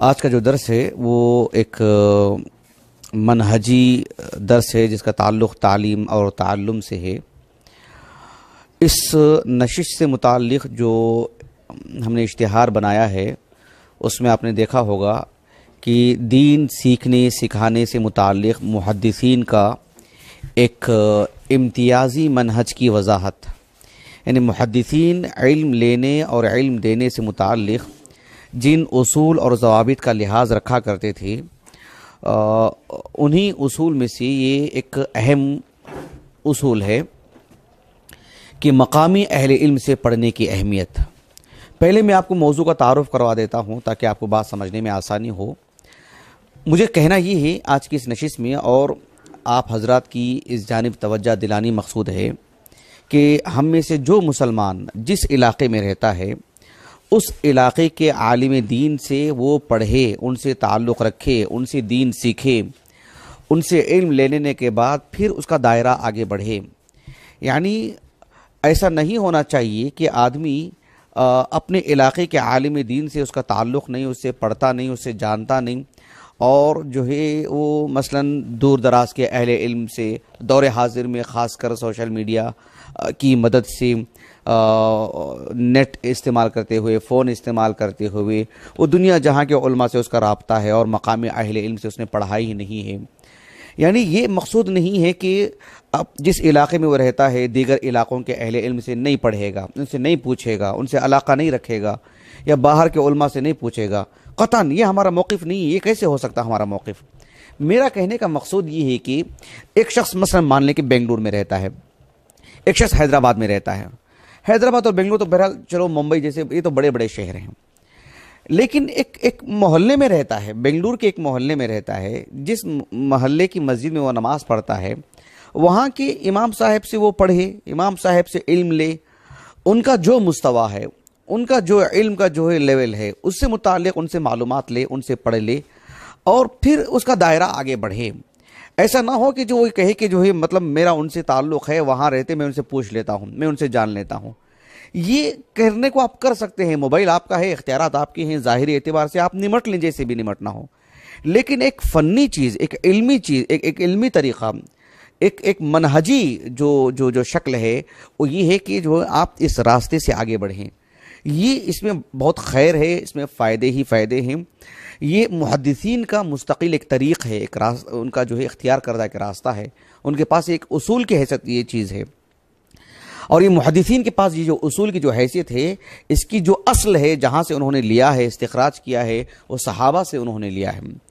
आज का जो दर्स है वो एक मनहजी दर्स है जिसका ताल्लुक़ तालीम और ताल्लुम से है इस नशिश से मुतक़ जो हमने इश्तहार बनाया है उसमें आपने देखा होगा कि दीन सीखने सिखाने से मुतक़ मुहदसिन का एक इम्तियाज़ी मनहज की वजाहत यानी मुहदसिन इल्म लेने और इल्म देने से मुतक़ जिन असूल और जवाबित का लिहाज रखा करते थे उन्हीं असूल में से ये एक अहम असूल है कि मकामी अहल इल्म से पढ़ने की अहमियत पहले मैं आपको मौजू का तारफ़ करवा देता हूँ ताकि आपको बात समझने में आसानी हो मुझे कहना ये है आज की इस नशिश में और आप हजरात की इस जानब तोज्जा दिलानी मकसूद है कि हम में से जो मुसलमान जिस इलाके में रहता है उस इलाके के आलिम दीन से वो पढ़े उनसे ताल्लुक़ रखे उनसे दीन सीखे उनसे इल्म लेने के बाद फिर उसका दायरा आगे बढ़े यानी ऐसा नहीं होना चाहिए कि आदमी अपने इलाके के आलिम दीन से उसका ताल्लुक़ नहीं उससे पढ़ता नहीं उससे जानता नहीं और जो है वो मसलन दूर दराज के अहल इल्म से दौर हाजिर में ख़ास कर सोशल मीडिया की मदद से नेट इस्तेमाल करते हुए फ़ोन इस्तेमाल करते हुए वो दुनिया जहाँ के उलमा से उसका रबता है और मकामी अहिल इल्म से उसने पढ़ाई ही नहीं है यानी ये मकसूद नहीं है कि अब जिस इलाके में वो रहता है दीगर इलाक़ों के अहल इल्म से नहीं पढ़ेगा उनसे नहीं पूछेगा उनसे अलाका नहीं रखेगा या बाहर के उलमा से नहीं पूछेगा कतान ये हमारा मौक़ नहीं है ये कैसे हो सकता हमारा मौक़ मेरा कहने का मकसूद ये है कि एक शख्स मसल मान लें कि बेंगलुरु में रहता है एक शख्स हैदराबाद में रहता है हैदराबाद और बेंगलुरु तो बहरहाल चलो मुंबई जैसे ये तो बड़े बड़े शहर हैं लेकिन एक एक मोहल्ले में रहता है बेंगलुरु के एक मोहल्ले में रहता है जिस मोहल्ले की मस्जिद में वो नमाज़ पढ़ता है वहाँ के इमाम साहब से वो पढ़े इमाम साहब से इल्म ले उनका जो मुस्तवा है उनका जो इल्म का जो है लेवल है उससे मुतल उनसे मालूम ले उनसे पढ़ ले और फिर उसका दायरा आगे बढ़े ऐसा ना हो कि जो वो कहे कि जो है मतलब मेरा उनसे ताल्लुक़ है वहाँ रहते मैं उनसे पूछ लेता हूँ मैं उनसे जान लेता हूँ ये करने को आप कर सकते हैं मोबाइल आपका है इख्तियार आपके हैं ज़ाहरी एतबार से आप निमट लें जैसे भी निमटना हो लेकिन एक फ़नी चीज़ एक इल्मी चीज़ एक एक इल्मी तरीक़ा एक एक मनहजी जो जो जो शक्ल है वो ये है कि जो आप इस रास्ते से आगे बढ़ें ये इसमें बहुत खैर है इसमें फ़ायदे ही फ़ायदे हैं ये मुहदसिन का मुस्तकिल एक तरीक़ है एक रास्ता उनका जो है इख्तियार करदा एक रास्ता है उनके पास एक असूल की हैसियत ये चीज़ है और ये मुहदसिन के पास ये जो असूल की जो हैसियत है इसकी जो असल है जहाँ से उन्होंने लिया है इस्तराज किया है वो सहाबा से उन्होंने लिया है